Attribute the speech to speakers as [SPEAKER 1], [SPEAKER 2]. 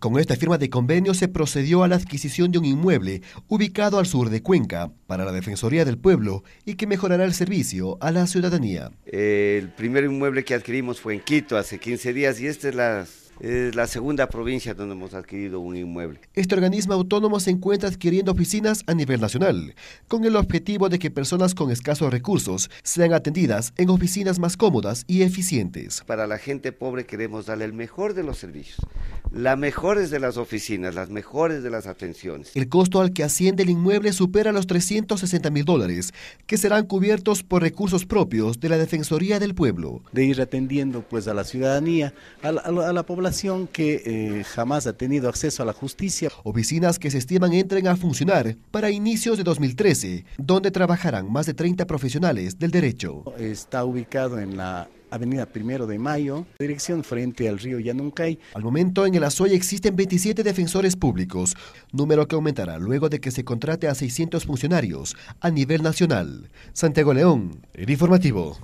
[SPEAKER 1] Con esta firma de convenio se procedió a la adquisición de un inmueble ubicado al sur de Cuenca para la Defensoría del Pueblo y que mejorará el servicio a la ciudadanía.
[SPEAKER 2] El primer inmueble que adquirimos fue en Quito hace 15 días y esta es la segunda provincia donde hemos adquirido un inmueble.
[SPEAKER 1] Este organismo autónomo se encuentra adquiriendo oficinas a nivel nacional, con el objetivo de que personas con escasos recursos sean atendidas en oficinas
[SPEAKER 2] más cómodas y eficientes. Para la gente pobre queremos darle el mejor de los servicios las mejores de las oficinas, las mejores de las atenciones.
[SPEAKER 1] El costo al que asciende el inmueble supera los 360 mil dólares, que serán cubiertos por recursos propios de la Defensoría del Pueblo.
[SPEAKER 3] De ir atendiendo pues a la ciudadanía, a la, población que
[SPEAKER 1] eh, jamás ha tenido acceso a la justicia. Oficinas que se estiman entren a funcionar para inicios de 2013, donde trabajarán más de 30 profesionales del derecho. Está ubicado en la Avenida Primero de Mayo, dirección frente al río Yanuncay. Al momento en el Azoy existen 27 defensores públicos, número que aumentará luego de que se contrate a 600 funcionarios a nivel nacional. Santiago León, el informativo.